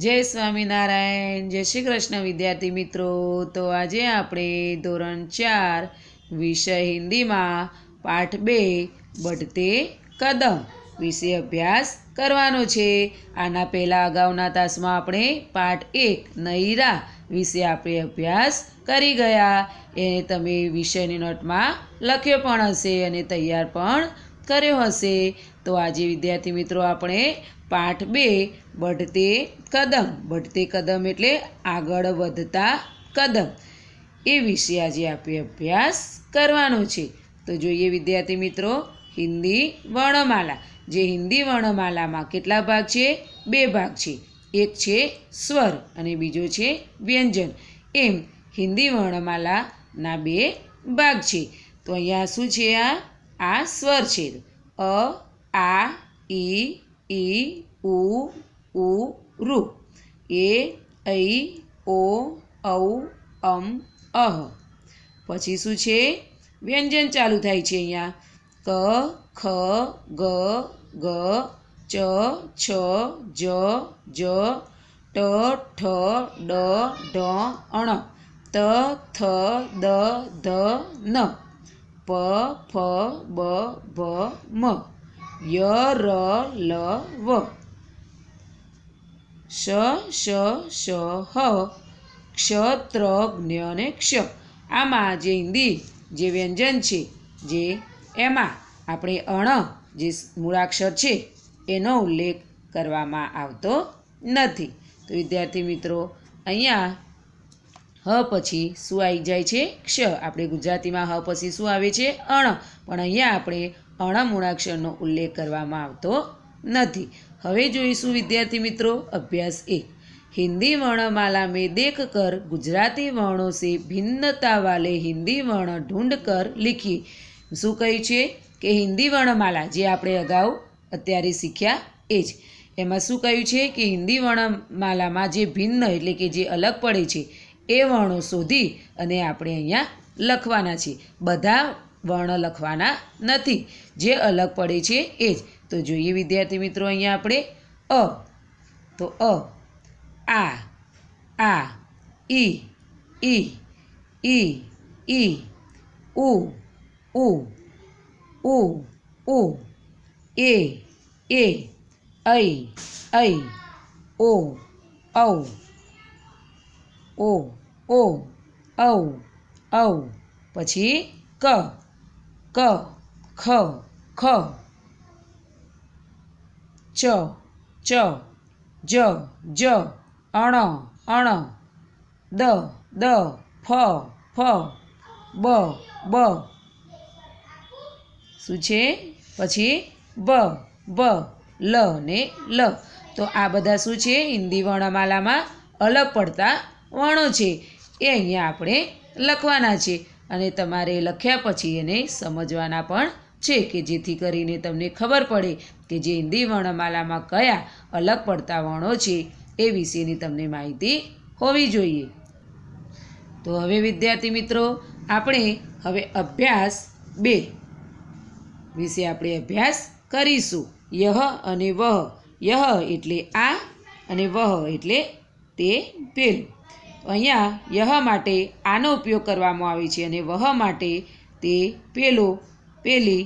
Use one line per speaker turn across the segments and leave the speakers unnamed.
જય સ્વામિનારાયણ જય શ્રી કૃષ્ણ વિદ્યાર્થી મિત્રો તો આજે આપણે ધોરણ ચાર વિષય હિન્દીમાં પાઠ બે બઢતે કદમ વિશે અભ્યાસ કરવાનો છે આના પહેલાં અગાઉના તાસમાં આપણે પાઠ એક નૈરા વિશે આપણે અભ્યાસ કરી ગયા એ તમે વિષયની નોટમાં લખ્યો પણ હશે અને તૈયાર પણ કર્યો હશે તો આજે વિદ્યાર્થી મિત્રો આપણે પાઠ બે બઢતે કદમ બઢતે કદમ એટલે આગળ વધતા કદમ એ વિશે આજે આપણે અભ્યાસ કરવાનો છે તો જોઈએ વિદ્યાર્થી મિત્રો હિન્દી વર્ણમાલા જે હિન્દી વર્ણમાલામાં કેટલા ભાગ છે બે ભાગ છે એક છે સ્વર અને બીજો છે વ્યંજન એમ હિન્દી વર્ણમાલાના બે ભાગ છે તો અહીંયા શું છે આ આ સ્વર છે અ આ ઈ ઇ ઉ ઉ રુ એ ઐ ઓ ઔ અમ અહ પછી શું છે વ્યંજન ચાલુ થાય છે અહીંયા ક ખ ગ ગ ચ છ જ જ ટ ઠ ડ ઢ અણ ત થ દ ધ ન પ ફ બ ભ મ ય ર લ વ શ શ શ હ ક્ષત્ર જ્ઞ અને ક્ષ આમાં જે હિન્દી જે વ્યંજન છે જે એમાં આપણે અણ જે મૂળાક્ષર છે એનો ઉલ્લેખ કરવામાં આવતો નથી તો વિદ્યાર્થી મિત્રો અહીંયા હ પછી શું આવી જાય છે ક્ષ આપણે ગુજરાતીમાં હ પછી શું આવે છે અણ પણ અહીંયા આપણે અણામૂળાક્ષરનો ઉલ્લેખ કરવામાં આવતો નથી હવે જોઈશું વિદ્યાર્થી મિત્રો અભ્યાસ એક હિન્દી વર્ણમાલા મેં દેખ કર ગુજરાતી વર્ણો સે ભિન્નતા વાલે હિન્દી વર્ણ ઢૂંઢ કર લીખી શું કહ્યું છે કે હિન્દી વર્ણમાલા જે આપણે અગાઉ અત્યારે શીખ્યા એ જ એમાં શું કહ્યું છે કે હિન્દી વર્ણમાલામાં જે ભિન્ન એટલે કે જે અલગ પડે છે એ વર્ણો શોધી અને આપણે અહીંયા લખવાના છે બધા વર્ણ લખવાના નથી જે અલગ પડે છે એ જ તો જોઈએ વિદ્યાર્થી મિત્રો અહીંયા આપણે અ તો અ આ આ ઈ ઈ ઈ ઈ ઉ ઉ ઉ ઉ એ એ ઐ ઐ ઓ ઔ ઓ ઓ ઔ ઔ પછી ક ક ખ ખ ચ ચ જ જ અણ અણ દ દ ફ ફ બ બ શું છે પછી બ બ લ ને લ તો આ બધા શું છે હિન્દી વર્ણમાલામાં અલગ પડતા વર્ણો છે એ અહીંયા આપણે લખવાના છે અને તમારે લખ્યા પછી એને સમજવાના પણ છે કે જેથી કરીને તમને ખબર પડે કે જે હિન્દી વર્ણમાલામાં કયા અલગ પડતા વર્ણો છે એ વિશેની તમને માહિતી હોવી જોઈએ તો હવે વિદ્યાર્થી મિત્રો આપણે હવે અભ્યાસ બે વિશે આપણે અભ્યાસ કરીશું યહ અને વહ યહ એટલે આ અને વહ એટલે તે પેલું અહીંયા યહ માટે આનો ઉપયોગ કરવામાં આવે છે અને વહ માટે તે પેલો પેલી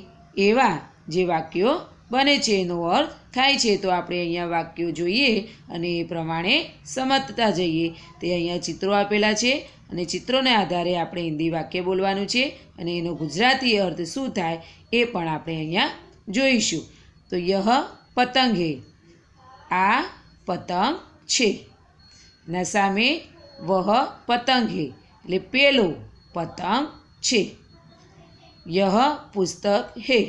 એવા જે વાક્યો બને છે એનો અર્થ થાય છે તો આપણે અહીંયા વાક્યો જોઈએ અને એ પ્રમાણે સમજતા જઈએ તે અહીંયા ચિત્રો આપેલા છે અને ચિત્રોને આધારે આપણે હિન્દી વાક્ય બોલવાનું છે અને એનો ગુજરાતી અર્થ શું થાય એ પણ આપણે અહીંયા જોઈશું તો યહ પતંગ હે આ પતંગ છે ના સામે વહ પતંગ પતંગી એટલે પેલું પતંગ છે યહ પુસ્તક હે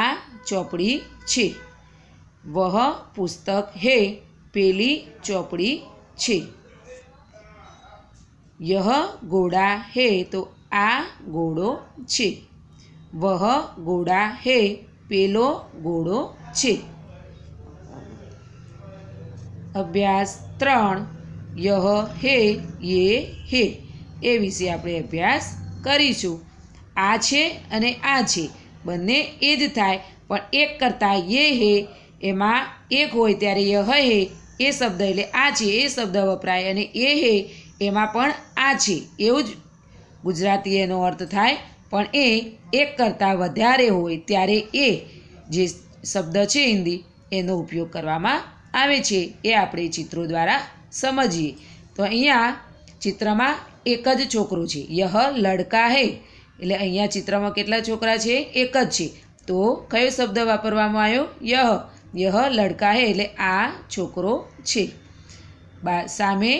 આ ચોપડી છે વહ પુસ્તક હે પેલી ચોપડી છે યહ ઘોડા હે તો આ ઘોડો છે વહ ઘોડા હે પેલો ઘોડો છે અભ્યાસ ત્રણ યહ હે યે હે એ વિશે આપણે અભ્યાસ કરીશું આ છે અને આ છે બંને એ જ થાય પણ એક કરતાં યે હે એમાં એક હોય ત્યારે યહ હે એ શબ્દ એટલે આ છે એ શબ્દ વપરાય અને એ હે એમાં પણ આ છે એવું જ ગુજરાતી એનો અર્થ થાય પણ એ એક કરતાં વધારે હોય ત્યારે એ જે શબ્દ છે હિન્દી એનો ઉપયોગ કરવામાં આવે છે એ આપણે ચિત્રો દ્વારા સમજીએ તો અહીંયા ચિત્રમાં એક જ છોકરો છે યહ લડકા હે એટલે અહીંયા ચિત્રમાં કેટલા છોકરા છે એક જ છે તો કયો શબ્દ વાપરવામાં આવ્યો યહ યહ લડકા હે એટલે આ છોકરો છે બા સામે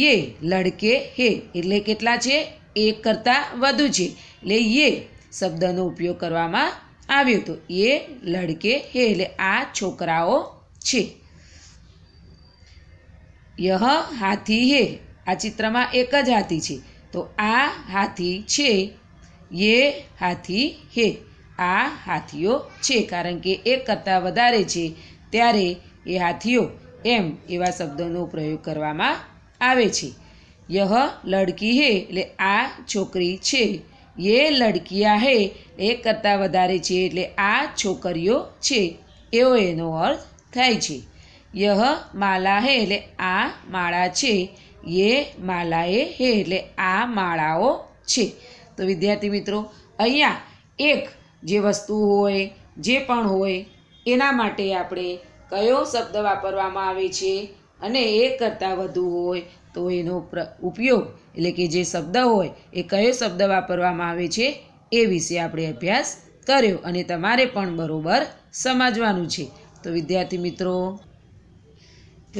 યે લડકે હે એટલે કેટલા છે એક કરતાં વધુ છે એટલે યે શબ્દનો ઉપયોગ કરવામાં આવ્યો તો એ લડકે હે એટલે આ છોકરાઓ છે યહ હાથી હે આ ચિત્રમાં એક જ હાથી છે તો આ હાથી છે યે હાથી હે આ હાથીઓ છે કારણ કે એક કરતાં વધારે છે ત્યારે એ હાથીઓ એમ એવા શબ્દોનો પ્રયોગ કરવામાં આવે છે યહ લડકી હે એટલે આ છોકરી છે યે લડકીયા હે એક કરતાં વધારે છે એટલે આ છોકરીઓ છે એવો એનો અર્થ થાય છે યહ માલા હે એટલે આ માળા છે યે માલાએ હે એટલે આ માળાઓ છે તો વિદ્યાર્થી મિત્રો અહીંયા એક જે વસ્તુ હોય જે પણ હોય એના માટે આપણે કયો શબ્દ વાપરવામાં આવે છે અને એક કરતાં વધુ હોય તો એનો પ્ર ઉપયોગ એટલે કે જે શબ્દ હોય એ કયો શબ્દ વાપરવામાં આવે છે એ વિશે આપણે અભ્યાસ કર્યો અને તમારે પણ બરાબર સમજવાનું છે તો વિદ્યાર્થી મિત્રો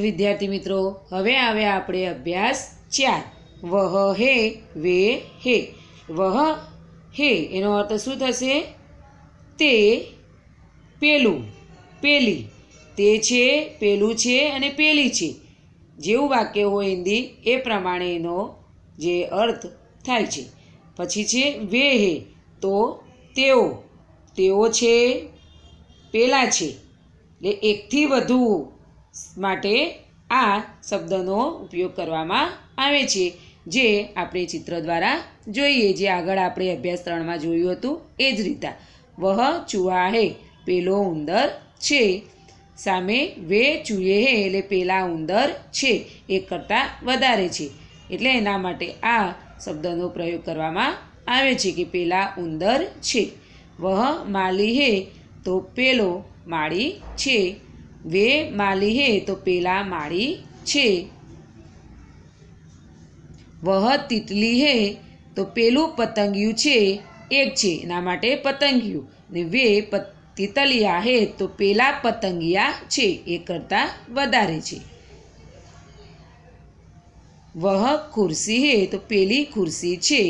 વિદ્યાર્થી મિત્રો હવે આવ્યા આપણે અભ્યાસ ચાર વહ હે વે હે વહ હે એનો અર્થ શું થશે તે પેલું પેલી તે છે પેલું છે અને પેલી છે જેવું વાક્ય હોય હિન્દી એ પ્રમાણે એનો જે અર્થ થાય છે પછી છે વે હે તો તેઓ તેઓ છે પેલા છે એટલે એકથી વધુ માટે આ શબ્દનો ઉપયોગ કરવામાં આવે છે જે આપણે ચિત્ર દ્વારા જોઈએ જે આગળ આપણે અભ્યાસ ત્રણમાં જોયું હતું એ જ રીતા વહ ચુઆ હે પેલો ઉંદર છે સામે વે ચુએ હે એટલે પેલા ઉંદર છે એ કરતાં વધારે છે એટલે એના માટે આ શબ્દનો પ્રયોગ કરવામાં આવે છે કે પેલા ઉંદર છે વહ માલી હે તો પેલો માળી છે વે માલી હે તો પેલા માળી છે વહ તિતલી હે તો પેલું પતંગિયું છે એક છે એના માટે પતંગિયું ને વે તિતલિયા હે તો પેલા પતંગિયા છે એ કરતાં વધારે છે વહ ખુરશી હે તો પેલી ખુરશી છે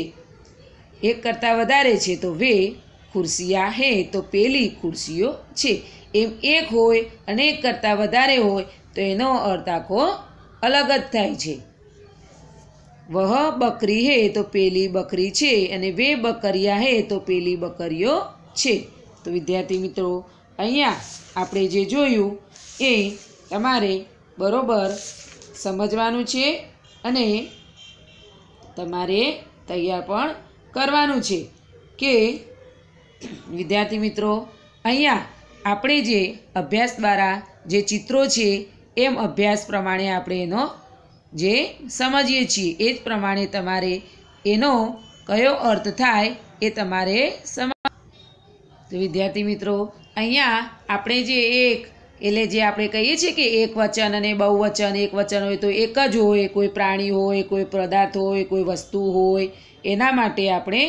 એક કરતાં વધારે છે તો વે ખુરશિયા હે તો પેલી ખુરશીઓ છે એમ એક હોય અને એક કરતાં વધારે હોય તો એનો અર્થ આખો અલગ જ થાય છે વહ બકરી હે તો પેલી બકરી છે અને વે બકરિયા હે તો પેલી બકરીઓ છે તો વિદ્યાર્થી મિત્રો અહીંયા આપણે જે જોયું એ તમારે બરોબર સમજવાનું છે અને તમારે તૈયાર પણ કરવાનું છે કે વિદ્યાર્થી મિત્રો અહીંયા આપણે જે અભ્યાસ દ્વારા જે ચિત્રો છે એમ અભ્યાસ પ્રમાણે આપણે એનો જે સમજીએ છીએ એ જ પ્રમાણે તમારે એનો કયો અર્થ થાય એ તમારે સમ વિદ્યાર્થી મિત્રો અહીંયા આપણે જે એક એટલે જે આપણે કહીએ છીએ કે એક વચન અને બહુવચન એક વચન હોય તો એક જ હોય કોઈ પ્રાણી હોય કોઈ પદાર્થ હોય કોઈ વસ્તુ હોય એના માટે આપણે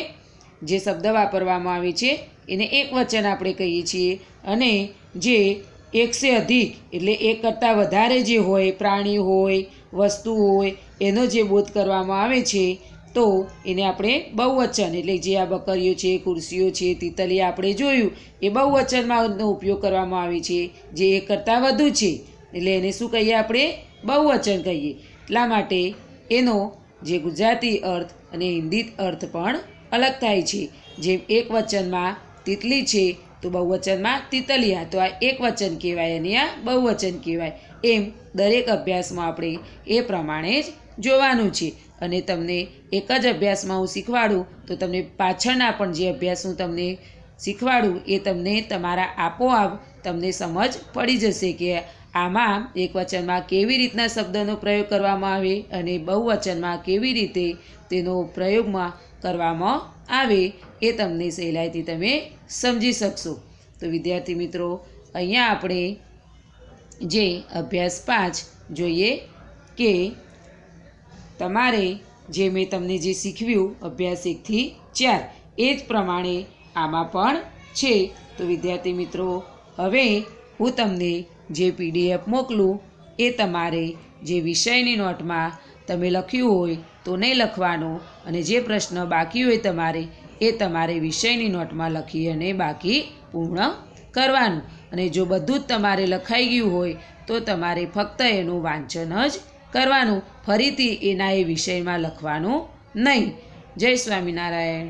જે શબ્દ વાપરવામાં આવે છે એને એક વચન આપણે કહીએ છીએ અને જે એકસે અધિક એટલે એક કરતાં વધારે જે હોય પ્રાણી હોય વસ્તુ હોય એનો જે બોધ કરવામાં આવે છે તો એને આપણે બહુવચન એટલે જે આ બકરીઓ છે ખુરશીઓ છે તિતલી આપણે જોયું એ બહુવચનમાં ઉપયોગ કરવામાં આવે છે જે એક કરતાં વધુ છે એટલે એને શું કહીએ આપણે બહુવચન કહીએ એટલા માટે એનો જે ગુજરાતી અર્થ અને હિન્દી અર્થ પણ અલગ થાય છે જેમ એક વચનમાં તિતલી છે તો બહુવચનમાં તિતલિયા તો આ એક વચન કહેવાય અને આ બહુવચન કહેવાય એમ દરેક અભ્યાસમાં આપણે એ પ્રમાણે જ જોવાનું છે અને તમને એક જ અભ્યાસમાં હું શીખવાડું તો તમને પાછળના પણ જે અભ્યાસ હું તમને શીખવાડું એ તમને તમારા આપોઆપ તમને સમજ પડી જશે કે આમાં એક વચનમાં કેવી રીતના શબ્દનો પ્રયોગ કરવામાં આવે અને બહુવચનમાં કેવી રીતે તેનો પ્રયોગમાં કરવામાં આવે એ તમને સહેલાઈથી તમે સમજી શકશો તો વિદ્યાર્થી મિત્રો અહીંયા આપણે જે અભ્યાસ પાંચ જોઈએ કે તમારે જે મેં તમને જે શીખવ્યું અભ્યાસ એકથી ચાર એ જ પ્રમાણે આમાં પણ છે તો વિદ્યાર્થી મિત્રો હવે હું તમને જે પીડીએફ મોકલું એ તમારે જે વિષયની નોટમાં તમે લખ્યું હોય તો નહીં લખવાનો અને જે પ્રશ્ન બાકી હોય તમારે એ તમારે વિષયની નોટમાં લખી અને બાકી પૂર્ણ કરવાનું અને જો બધું જ તમારે લખાઈ ગયું હોય તો તમારે ફક્ત એનું વાંચન જ કરવાનું ફરીથી એના એ વિષયમાં લખવાનું નહીં જય સ્વામિનારાયણ